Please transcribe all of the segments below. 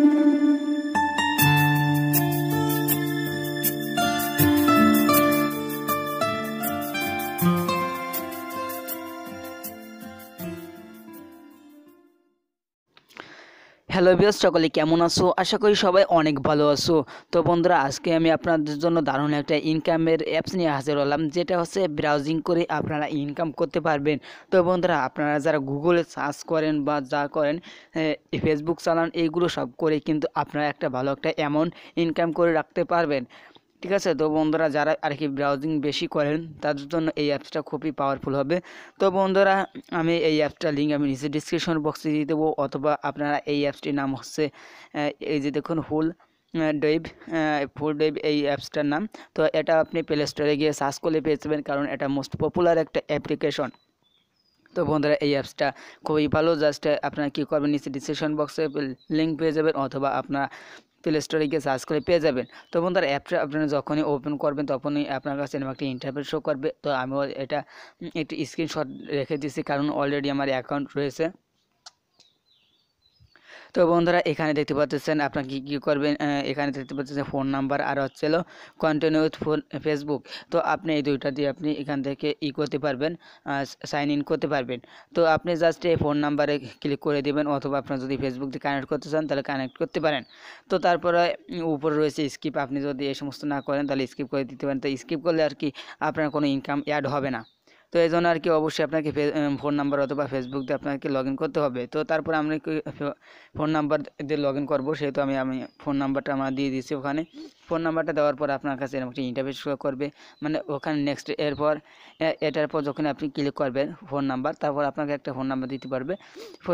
thank you hello বিয়স সকলে কেমন আছো আশা করি সবাই অনেক ভালো আছো তো বন্ধুরা আজকে আমি আপনাদের জন্য দারুণ একটা ইনকামের অ্যাপস নিয়ে হাজির হলাম যেটা হচ্ছে ব্রাউজিং করে আপনারা ইনকাম করতে পারবেন তো বন্ধুরা আপনারা যারা গুগলে সার্চ করেন বা যা করেন ফেসবুক চালান এইগুলো সব করে কিন্তু আপনারা একটা ভালো একটা অ্যামাউন্ট ইনকাম করে রাখতে পারবেন ঠিক আছে তো বন্ধুরা যারা আর কি ব্রাউজিং বেশি করেন তাদের জন্য এই অ্যাপসটা খুবই পাওয়ারফুল হবে তো বন্ধুরা আমি এই অ্যাপসটা লিঙ্ক আমি নিচে ডিসক্রিপশন বক্সে দিয়ে দেবো অথবা আপনারা এই অ্যাপসটির নাম হচ্ছে এই যে দেখুন হুল ডেভ ফুল ডেভ এই অ্যাপসটার নাম তো এটা আপনি প্লে স্টোরে গিয়ে সার্চ করে পেয়ে যাবেন কারণ এটা মোস্ট পপুলার একটা অ্যাপ্লিকেশন তো বন্ধুরা এই অ্যাপসটা খুবই ভালো জাস্ট আপনারা কী করবেন নিচে ডিসক্রিপশন বক্সে লিঙ্ক পেয়ে যাবেন অথবা আপনারা প্লে স্টোরে গিয়ে সার্চ করে পেয়ে যাবেন তো বন্ধুরা অ্যাপটা আপনারা যখনই ওপেন করবেন তখনই আপনার কাছে এরকম একটা ইন্টারফেস শো করবে তো আমি এটা একটি স্ক্রিনশট রেখে দিয়েছি কারণ অলরেডি আমার অ্যাকাউন্ট রয়েছে তো বন্ধুরা এখানে দেখতে পাচ্ছেন আপনার কী কী করবেন এখানে দেখতে পাচ্ছেন ফোন নাম্বার আর হচ্ছে হলো কন্টিনিউ ফোন ফেসবুক তো আপনি এই দুইটা দিয়ে আপনি এখান থেকে ই করতে পারবেন সাইন ইন করতে পারবেন তো আপনি জাস্ট এই ফোন নাম্বারে ক্লিক করে দেবেন অথবা আপনার যদি ফেসবুক দিয়ে কানেক্ট করতে চান তাহলে কানেক্ট করতে পারেন তো তারপরে উপরে রয়েছে স্কিপ আপনি যদি এই সমস্ত না করেন তাহলে স্কিপ করে দিতে পারেন তো স্কিপ করলে আর কি আপনার কোনো ইনকাম অ্যাড হবে না তো এই জন্য আর কি অবশ্যই আপনাকে ফোন নাম্বার অথবা ফেসবুক দিয়ে আপনাকে লগ করতে হবে তো তারপরে আমি ফোন নাম্বার দিয়ে লগ ইন করবো সেহেতু আমি আমি ফোন নাম্বারটা আমার দিয়ে দিয়েছি ওখানে ফোন নাম্বারটা দেওয়ার পর আপনার কাছে এরকম একটা ইন্টারভিউ শো করবে মানে ওখানে নেক্সট এরপর এটার পর যখন আপনি ক্লিক করবেন ফোন নাম্বার তারপর আপনাকে একটা ফোন নাম্বার দিতে পারবে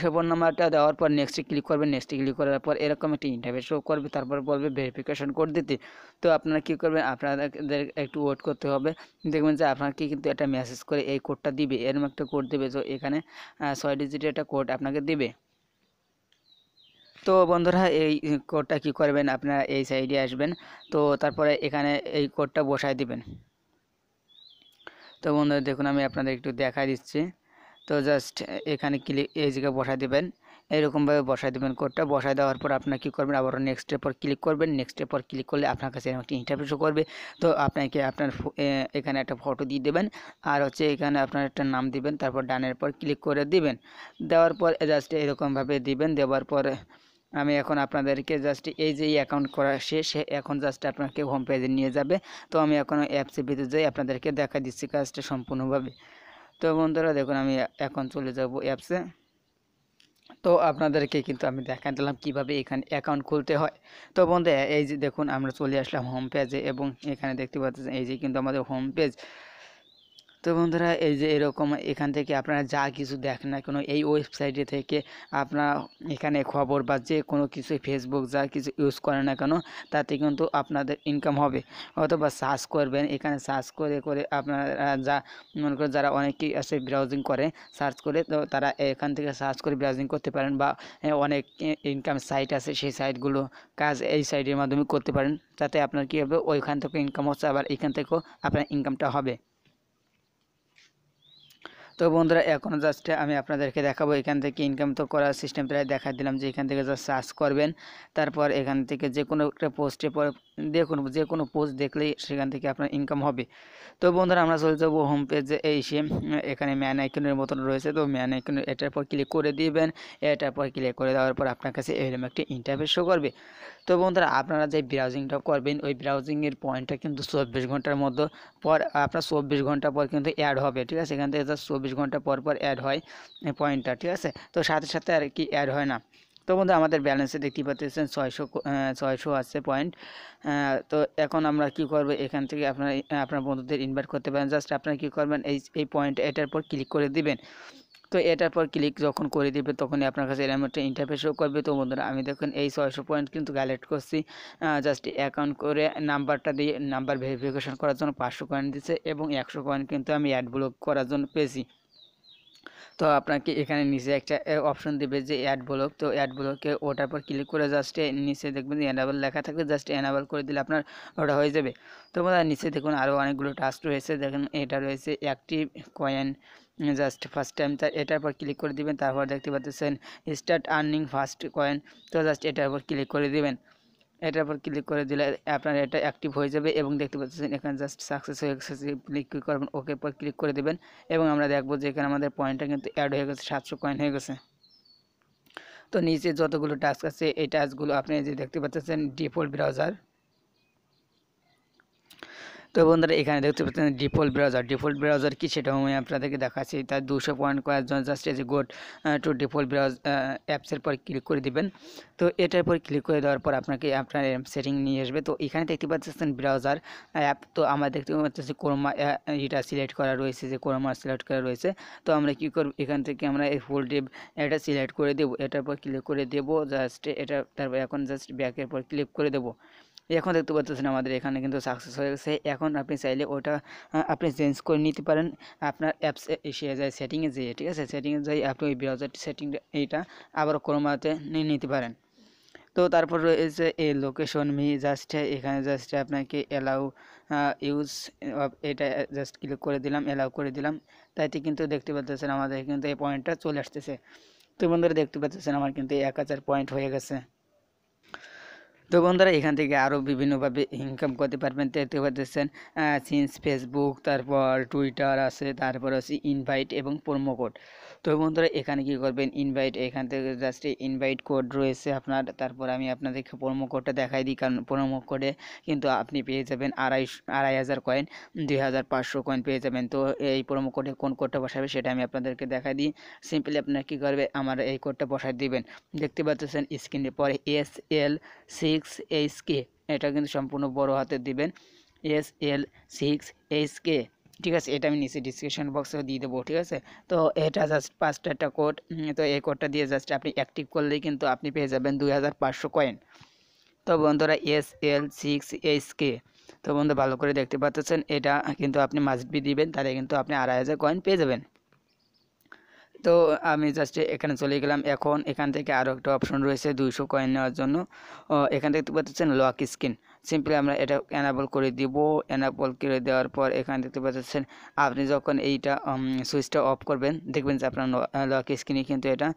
সে ফোন নাম্বারটা দেওয়ার পর নেক্সটে ক্লিক করবেন নেক্সটে ক্লিক করার পর এরকম একটি ইন্টারভিউ শো করবে তারপর বলবে ভেরিফিকেশন কোড দিতে তো আপনারা কী করবেন আপনাদের একটু ওয়েট করতে হবে দেখবেন যে আপনাকে কিন্তু একটা মেসেজ করে করে এই কোডটা দিবে এরম একটা কোড দেবে তো এখানে ছয় ডিজিটের একটা কোড আপনাকে দেবে তো বন্ধুরা এই কোডটা কি করবেন আপনারা এই সাইডে আসবেন তো তারপরে এখানে এই কোডটা বসায় দিবেন তো বন্ধুরা দেখুন আমি আপনাদের একটু দেখা দিচ্ছি তো জাস্ট এখানে ক্লিক এই জায়গায় বসায় দেবেন এরকমভাবে বসায় দেবেন কোডটা বসায় দেওয়ার পর আপনার কী করবেন আবার নেক্সটের পর ক্লিক করবেন নেক্সটের পর ক্লিক করলে আপনার কাছে একটি ইন্টারভিউ করবে তো আপনাকে আপনার এখানে একটা ফটো দিয়ে দেবেন আর হচ্ছে এখানে আপনার একটা নাম দিবেন তারপর ডানের পর ক্লিক করে দিবেন দেওয়ার পর জাস্ট এরকমভাবে দিবেন দেওয়ার পর আমি এখন আপনাদেরকে জাস্ট এই যে অ্যাকাউন্ট করা শেষ এখন জাস্ট আপনাকে হোম পেজে নিয়ে যাবে তো আমি এখন অ্যাপসে ভিতরে যাই আপনাদেরকে দেখা দিচ্ছি কাজটা সম্পূর্ণভাবে তো বন্ধুরা দেখুন আমি এখন চলে যাব অ্যাপসে তো আপনাদেরকে কিন্তু আমি দেখা দিলাম কিভাবে এখানে অ্যাকাউন্ট খুলতে হয় তো বন্ধু এই যে দেখুন আমরা চলে আসলাম হোম পেজে এবং এখানে দেখতে পাচ্ছি এই যে কিন্তু আমাদের হোম পেজ তো বন্ধুরা এই যে এরকম এখান থেকে আপনারা যা কিছু দেখেন না কেন এই ওয়েবসাইটে থেকে আপনারা এখানে খবর বা যে কোনো কিছু ফেসবুক যা কিছু ইউজ করেন না কেন তাতে কিন্তু আপনাদের ইনকাম হবে অথবা সার্চ করবেন এখানে সার্চ করে করে আপনারা যা মনে করেন যারা অনেকেই আসে ব্রাউজিং করে সার্চ করে তো তারা এখান থেকে সার্চ করে ব্রাউজিং করতে পারেন বা অনেক ইনকাম সাইট আছে সেই সাইটগুলো কাজ এই সাইটের মাধ্যমে করতে পারেন তাতে আপনার কী হবে ওইখান থেকে ইনকাম হচ্ছে আবার এখান থেকেও আপনার ইনকামটা হবে তো বন্ধুরা এখন জাস্ট আমি আপনাদেরকে দেখাবো এখান থেকে ইনকাম তো করার সিস্টেম প্রায় দেখা দিলাম যে এখান থেকে জাস্ট সার্চ করবেন তারপর এখান থেকে যে কোনো একটা পোস্টে দেখুন যে কোনো পোস্ট দেখলেই সেখান থেকে আপনার ইনকাম হবে তো বন্ধুরা আমরা চলে যাবো হোম পেজে এই সে এখানে ম্যান আইকনের মতন রয়েছে তো ম্যান আইকনের এটার পর ক্লিক করে দিবেন এটার পর ক্লিক করে দেওয়ার পর আপনার কাছে এরকম একটি ইন্টারভিউ শো করবে তো বন্ধুরা আপনারা যে ব্রাউজিংটা করবেন ওই ব্রাউজিংয়ের পয়েন্টটা কিন্তু চব্বিশ ঘন্টার মধ্যে পর আপনার চব্বিশ ঘন্টা পর কিন্তু অ্যাড হবে ঠিক আছে এখান থেকে চব্বিশ ঘন্টা পর পর অ্যাড হয় পয়েন্টটা ঠিক আছে তো সাথে সাথে আর কি অ্যাড হয় না তো বন্ধু আমাদের ব্যালেন্সে দেখতে পাচ্ছেন ছয়শো ছয়শো আছে পয়েন্ট তো এখন আমরা কি করব এখান থেকে আপনার আপনার বন্ধুদের ইনভাইট করতে পারেন জাস্ট আপনারা কী করবেন এই এই পয়েন্ট এটার পর ক্লিক করে দিবেন তো এটার পর ক্লিক যখন করে দিবে তখনই আপনার কাছে এরম একটা ইন্টারফেস করবে তো বন্ধুরা আমি দেখুন এই ছয়শো পয়েন্ট কিন্তু গ্যালেক্ট করছি জাস্ট অ্যাকাউন্ট করে নাম্বারটা দিয়ে নাম্বার ভেরিফিকেশন করার জন্য পাঁচশো পয়েন্ট দিচ্ছে এবং একশো পয়েন্ট কিন্তু আমি অ্যাড ব্লক করার জন্য পেয়েছি তো আপনাকে এখানে নিচে একটা অপশন দেবে যে অ্যাড ব্লক তো অ্যাড ব্লকে ওটার পর ক্লিক করে জাস্ট নিচে দেখবেন অ্যানাবল লেখা থাকবে জাস্ট অ্যানাবল করে দিলে আপনার ওটা হয়ে যাবে তো বোধ নিচে দেখুন আরও অনেকগুলো টাস্ক রয়েছে দেখুন এটা রয়েছে active coin just first time তার এটার পর ক্লিক করে দিবেন তারপর দেখতে পাচ্ছেন স্টার্ট আর্নিং ফার্স্ট কয়েন তো জাস্ট এটার উপর ক্লিক করে দিবেন এটার উপর ক্লিক করে দিলে আপনার এটা অ্যাক্টিভ হয়ে যাবে এবং দেখতে পাচ্ছেন এখানে জাস্ট সাকসেস হয়ে গেছে ক্লিক করবেন ওকে পর ক্লিক করে দেবেন এবং আমরা দেখবো যে এখানে আমাদের পয়েন্টটা কিন্তু অ্যাড হয়ে গেছে সাতশো কয়েন হয়ে গেছে তো নিচে যতগুলো টাস্ক আছে এই টাস্কগুলো আপনি যে দেখতে পাচ্ছেন ডিফল্ট ব্রাউজার তো বন্ধুরা এখানে দেখতে পাচ্ছেন ডিফল্ট ব্রাউজার ডিফল্ট ব্রাউজার কি সেটা আমি আপনাদেরকে দেখাচ্ছি তার দুশো পয়েন্ট করার জন্য জাস্ট এই গোড টু ডিফল্ট ব্রাউজ অ্যাপসের পর ক্লিক করে দিবেন তো এটার পর ক্লিক করে দেওয়ার পর আপনাকে আপনার সেটিং নিয়ে আসবে তো এখানে দেখতে পাচ্ছেন ব্রাউজার অ্যাপ তো আমার দেখতে পাচ্ছি কোরমা এটা সিলেক্ট করা রয়েছে যে কোরমা সিলেক্ট করা রয়েছে তো আমরা কী করব এখান থেকে আমরা এই ফুল টিপ এটা সিলেক্ট করে দেবো এটার পর ক্লিক করে দেবো জাস্ট এটা তারপর এখন জাস্ট ব্যাকের পর ক্লিক করে দেবো এখন দেখতে পাচ্ছেন আমাদের এখানে কিন্তু সাকসেস হয়ে গেছে এখন আপনি চাইলে ওটা আপনি চেঞ্জ করে নিতে পারেন আপনার অ্যাপস এসে যায় সেটিংয়ে যেয়ে ঠিক আছে সেটিংয়ে যাই আপনি ওই ব্রাউজার সেটিং এইটা আবার নিয়ে নিতে পারেন তো তারপর রয়েছে এই লোকেশন মি জাস্ট এখানে জাস্ট আপনাকে অ্যালাউ ইউজ এটা জাস্ট ক্লিক করে দিলাম অ্যালাউ করে দিলাম তাইতে কিন্তু দেখতে পাচ্ছেন আমাদের কিন্তু এই পয়েন্টটা চলে আসতেছে তো বন্ধুরা দেখতে পাচ্ছেন আমার কিন্তু এক হাজার পয়েন্ট হয়ে গেছে তো বন্ধুরা এখান থেকে আরও বিভিন্নভাবে ইনকাম করতে পারবেন দেখতে পাচ্ছেন সিন্স ফেসবুক তারপর টুইটার আছে তারপর আছে ইনভাইট এবং প্রোমো কোড তো বন্ধুরা এখানে কি করবেন ইনভাইট এখান থেকে জাস্ট ইনভাইট কোড রয়েছে আপনার তারপর আমি আপনাদেরকে প্রোমো কোডটা দেখাই দিই কারণ প্রোমো কোডে কিন্তু আপনি পেয়ে যাবেন আড়াই আড়াই হাজার কয়েন দুই হাজার পাঁচশো কয়েন পেয়ে যাবেন তো এই প্রোমো কোডে কোন কোডটা বসাবে সেটা আমি আপনাদেরকে দেখাই দিই সিম্পলি আপনার কী করবে আমার এই কোডটা বসাই দিবেন দেখতে পাচ্ছেন স্ক্রিনের পরে S L six H K এটা কিন্তু সম্পূর্ণ বড় হাতে দিবেন S L six H K ঠিক আছে এটা আমি নিচে ডিসক্রিপশন বক্সেও দিয়ে দেবো ঠিক আছে তো এটা জাস্ট পাঁচটা একটা কোড তো এই কোডটা দিয়ে জাস্ট আপনি অ্যাক্টিভ করলেই কিন্তু আপনি পেয়ে যাবেন দুই হাজার পাঁচশো কয়েন তো বন্ধুরা S L six H K তো বন্ধু ভালো করে দেখতে পাচ্ছেন এটা কিন্তু আপনি মাস্ট বি দিবেন তাহলে কিন্তু আপনি আড়াই হাজার কয়েন পেয়ে যাবেন তো আমি জাস্ট এখানে চলে গেলাম এখন এখান থেকে আরও একটা অপশন রয়েছে দুইশো কয়েন নেওয়ার জন্য এখান থেকে দেখতে পাচ্ছেন লক স্ক্রিন সিম্পলি আমরা এটা অ্যানাবল করে দিব অ্যানাবল করে দেওয়ার পর এখানে দেখতে পাচ্ছেন আপনি যখন এইটা সুইচটা অফ করবেন দেখবেন যে আপনার লক স্ক্রিনে কিন্তু এটা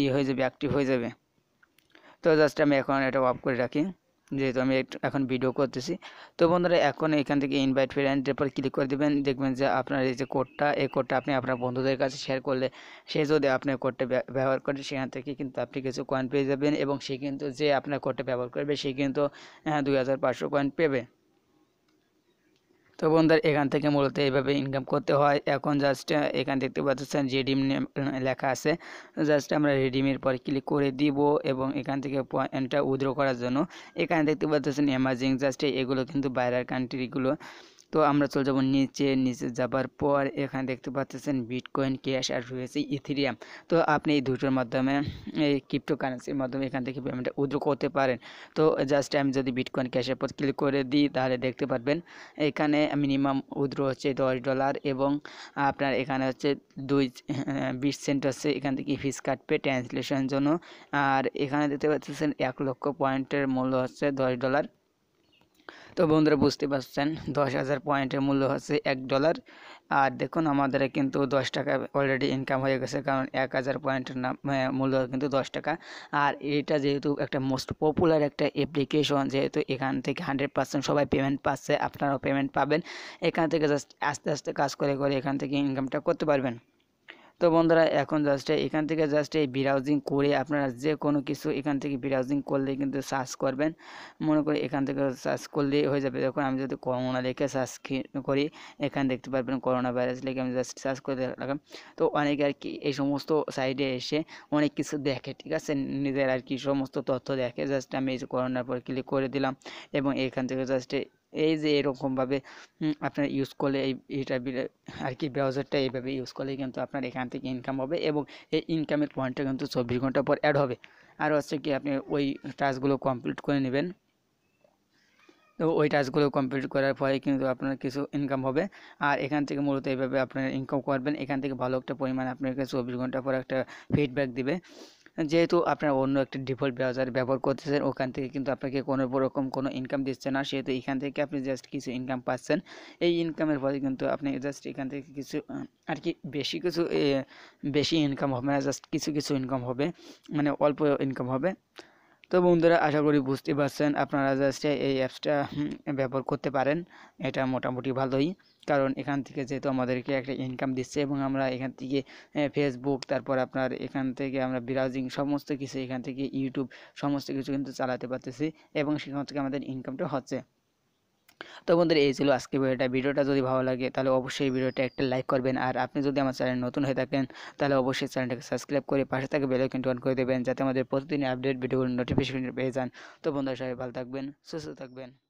ইয়ে হয়ে যাবে অ্যাক্টিভ হয়ে যাবে তো জাস্ট আমি এখন এটা অফ করে রাখি যেহেতু আমি এখন ভিডিও করতেছি তো বন্ধুরা এখন এখান থেকে ইনভাইট ফ্রেন্ডের এরপর ক্লিক করে দেবেন দেখবেন যে আপনার এই যে কোডটা এই কোডটা আপনি আপনার বন্ধুদের কাছে শেয়ার করলে সে যদি আপনার কোডটা ব্যবহার করে সেখান থেকে কিন্তু আপনি কিছু কয়েন পেয়ে যাবেন এবং সে কিন্তু যে আপনার কোডটা ব্যবহার করবে সে কিন্তু হ্যাঁ, দুই হাজার পাঁচশো কয়েন পেবে তো বন্ধুরা এখান থেকে মূলত এইভাবে ইনকাম করতে হয় এখন জাস্ট এখান দেখতে পাচ্ছেন রিডিম লেখা আছে জাস্ট আমরা রেডিমের পরে ক্লিক করে দিব এবং এখান থেকে পয়েন্টটা উইথড্র করার জন্য এখানে দেখতে পাচ্ছেন এমার্জিং জাস্ট এগুলো কিন্তু বাইরের কান্ট্রিগুলো তো আমরা চলে যাব নিচে নিচে যাবার পর এখানে দেখতে পাচ্ছেন বিটকয়েন ক্যাশ আর রয়েছে ইথিরিয়াম তো আপনি এই দুটোর মাধ্যমে এই ক্রিপ্টো কারেন্সির মাধ্যমে এখান থেকে পেমেন্টটা উদ্র করতে পারেন তো জাস্ট আমি যদি বিটকয়েন ক্যাশের পর ক্লিক করে দিই তাহলে দেখতে পারবেন এখানে মিনিমাম উদ্র হচ্ছে দশ ডলার এবং আপনার এখানে হচ্ছে দুই হ্যাঁ, বিশ সেন্ট হচ্ছে এখান থেকে ফিস কাটবে ট্রান্সলেশনের জন্য আর এখানে দেখতে পাচ্ছেন এক লক্ষ পয়েন্টের মূল্য হচ্ছে দশ ডলার তো বন্ধুরা বুঝতে পারছেন দশ হাজার পয়েন্টের মূল্য হচ্ছে এক ডলার আর দেখুন আমাদের কিন্তু দশ টাকা অলরেডি ইনকাম হয়ে গেছে কারণ এক হাজার পয়েন্টের নাম মূল্য কিন্তু দশ টাকা আর এটা যেহেতু একটা মোস্ট পপুলার একটা অ্যাপ্লিকেশন যেহেতু এখান থেকে হান্ড্রেড পার্সেন্ট সবাই পেমেন্ট পাচ্ছে আপনারাও পেমেন্ট পাবেন এখান থেকে জাস্ট আস্তে আস্তে কাজ করে করে এখান থেকে ইনকামটা করতে পারবেন তো বন্ধুরা এখন জাস্ট এখান থেকে জাস্ট এই ব্রাউজিং করে আপনারা যে কোনো কিছু এখান থেকে ব্রাউজিং করলে কিন্তু সার্চ করবেন মনে করি এখান থেকে সার্চ করলেই হয়ে যাবে দেখুন আমি যদি করোনা লিখে সার্চ করি এখানে দেখতে পারবেন করোনা ভাইরাস লিখে আমি জাস্ট সার্চ করে রাখলাম তো অনেকে আর কি এই সমস্ত সাইডে এসে অনেক কিছু দেখে ঠিক আছে নিজের আর কি সমস্ত তথ্য দেখে জাস্ট আমি এই করোনার পর ক্লিক করে দিলাম এবং এখান থেকে জাস্ট এই যে এরকমভাবে আপনার ইউজ করলে এই এটা আর কি ব্রাউজারটা এইভাবে ইউজ করলে কিন্তু আপনার এখান থেকে ইনকাম হবে এবং এই ইনকামের পয়েন্টটা কিন্তু চব্বিশ ঘন্টা পর অ্যাড হবে আর হচ্ছে কি আপনি ওই টাস্কগুলো কমপ্লিট করে নেবেন তো ওই টাস্কগুলো কমপ্লিট করার পরে কিন্তু আপনার কিছু ইনকাম হবে আর এখান থেকে মূলত এইভাবে আপনার ইনকাম করবেন এখান থেকে ভালো একটা পরিমাণ আপনাকে চব্বিশ ঘন্টা পর একটা ফিডব্যাক দিবে যেহেতু আপনারা অন্য একটা ডিফল্ট ব্রাউজার ব্যবহার করতেছেন ওখান থেকে কিন্তু আপনাকে কোনো রকম কোনো ইনকাম দিচ্ছে না সেহেতু এখান থেকে আপনি জাস্ট কিছু ইনকাম পাচ্ছেন এই ইনকামের ফলে কিন্তু আপনি জাস্ট এখান থেকে কিছু আর কি বেশি কিছু বেশি ইনকাম হবে না জাস্ট কিছু কিছু ইনকাম হবে মানে অল্প ইনকাম হবে তো বন্ধুরা আশা করি বুঝতে পারছেন আপনারা জাস্ট এই অ্যাপসটা ব্যবহার করতে পারেন এটা মোটামুটি ভালোই কারণ এখান থেকে যেহেতু আমাদেরকে একটা ইনকাম দিচ্ছে এবং আমরা এখান থেকে ফেসবুক তারপর আপনার এখান থেকে আমরা ব্রাউজিং সমস্ত কিছু এখান থেকে ইউটিউব সমস্ত কিছু কিন্তু চালাতে পারতেছি এবং সেখান থেকে আমাদের ইনকামটা হচ্ছে তো বন্ধুরা এই ছিল আজকে ভিডিওটা ভিডিওটা যদি ভালো লাগে তাহলে অবশ্যই ভিডিওটা একটা লাইক করবেন আর আপনি যদি আমার চ্যানেল নতুন হয়ে থাকেন তাহলে অবশ্যই চ্যানেলটাকে সাবস্ক্রাইব করে পাশে থাকে বেলাইকনটি অন করে দেবেন যাতে আমাদের প্রতিদিন আপডেট ভিডিওগুলো নোটিফিকেশন পেয়ে যান তো বন্ধুরা সবাই ভালো থাকবেন সুস্থ থাকবেন